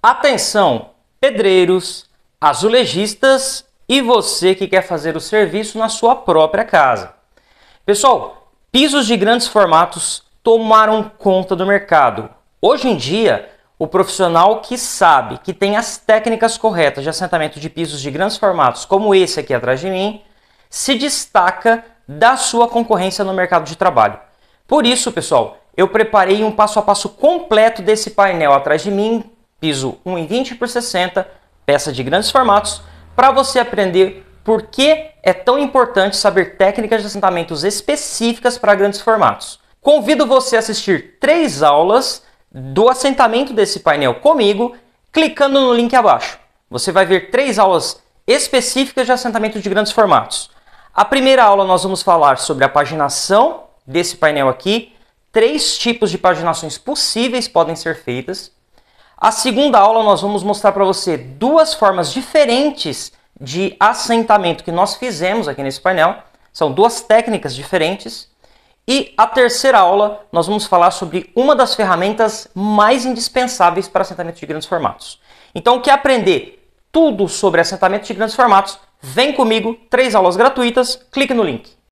Atenção, pedreiros, azulejistas e você que quer fazer o serviço na sua própria casa. Pessoal, pisos de grandes formatos tomaram conta do mercado. Hoje em dia, o profissional que sabe, que tem as técnicas corretas de assentamento de pisos de grandes formatos, como esse aqui atrás de mim, se destaca da sua concorrência no mercado de trabalho. Por isso, pessoal, eu preparei um passo a passo completo desse painel atrás de mim piso 1,20 por 60, peça de grandes formatos, para você aprender por que é tão importante saber técnicas de assentamentos específicas para grandes formatos. Convido você a assistir três aulas do assentamento desse painel comigo, clicando no link abaixo. Você vai ver três aulas específicas de assentamento de grandes formatos. A primeira aula nós vamos falar sobre a paginação desse painel aqui, três tipos de paginações possíveis podem ser feitas. A segunda aula nós vamos mostrar para você duas formas diferentes de assentamento que nós fizemos aqui nesse painel. São duas técnicas diferentes. E a terceira aula nós vamos falar sobre uma das ferramentas mais indispensáveis para assentamento de grandes formatos. Então, quer aprender tudo sobre assentamento de grandes formatos? Vem comigo, três aulas gratuitas, clique no link.